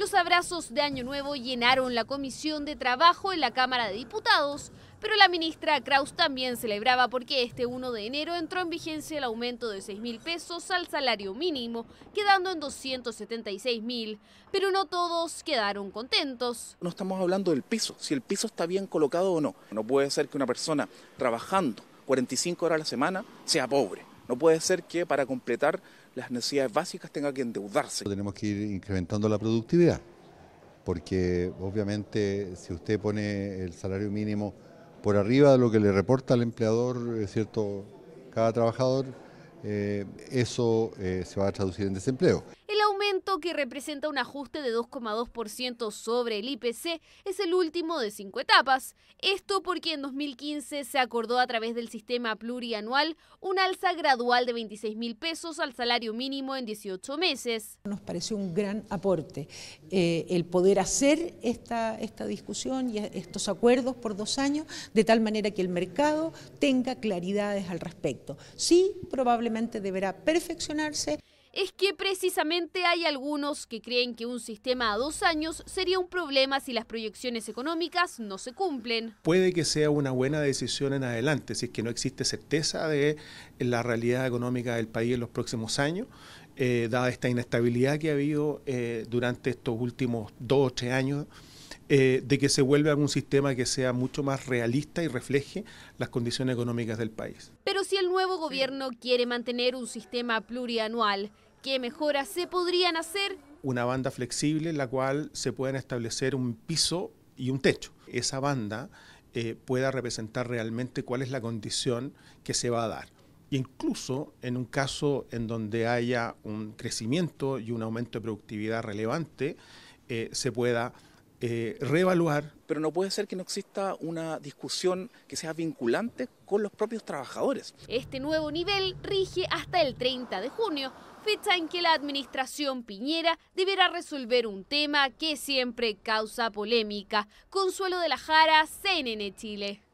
Los abrazos de Año Nuevo llenaron la Comisión de Trabajo en la Cámara de Diputados, pero la ministra Kraus también celebraba porque este 1 de enero entró en vigencia el aumento de 6 mil pesos al salario mínimo, quedando en 276 mil. Pero no todos quedaron contentos. No estamos hablando del piso, si el piso está bien colocado o no. No puede ser que una persona trabajando 45 horas a la semana sea pobre. No puede ser que para completar las necesidades básicas tenga que endeudarse. Tenemos que ir incrementando la productividad, porque obviamente si usted pone el salario mínimo por arriba de lo que le reporta al empleador, eh, ¿cierto? Cada trabajador, eh, eso eh, se va a traducir en desempleo que representa un ajuste de 2,2% sobre el IPC es el último de cinco etapas. Esto porque en 2015 se acordó a través del sistema plurianual un alza gradual de 26 mil pesos al salario mínimo en 18 meses. Nos pareció un gran aporte eh, el poder hacer esta, esta discusión y estos acuerdos por dos años de tal manera que el mercado tenga claridades al respecto. Sí, probablemente deberá perfeccionarse es que precisamente hay algunos que creen que un sistema a dos años sería un problema si las proyecciones económicas no se cumplen. Puede que sea una buena decisión en adelante, si es que no existe certeza de la realidad económica del país en los próximos años, eh, dada esta inestabilidad que ha habido eh, durante estos últimos dos o tres años eh, de que se vuelva a un sistema que sea mucho más realista y refleje las condiciones económicas del país. Pero si el nuevo gobierno quiere mantener un sistema plurianual, ¿qué mejoras se podrían hacer? Una banda flexible en la cual se puedan establecer un piso y un techo. Esa banda eh, pueda representar realmente cuál es la condición que se va a dar. incluso en un caso en donde haya un crecimiento y un aumento de productividad relevante, eh, se pueda eh, reevaluar. Pero no puede ser que no exista una discusión que sea vinculante con los propios trabajadores. Este nuevo nivel rige hasta el 30 de junio, fecha en que la administración Piñera deberá resolver un tema que siempre causa polémica. Consuelo de la Jara, CNN Chile.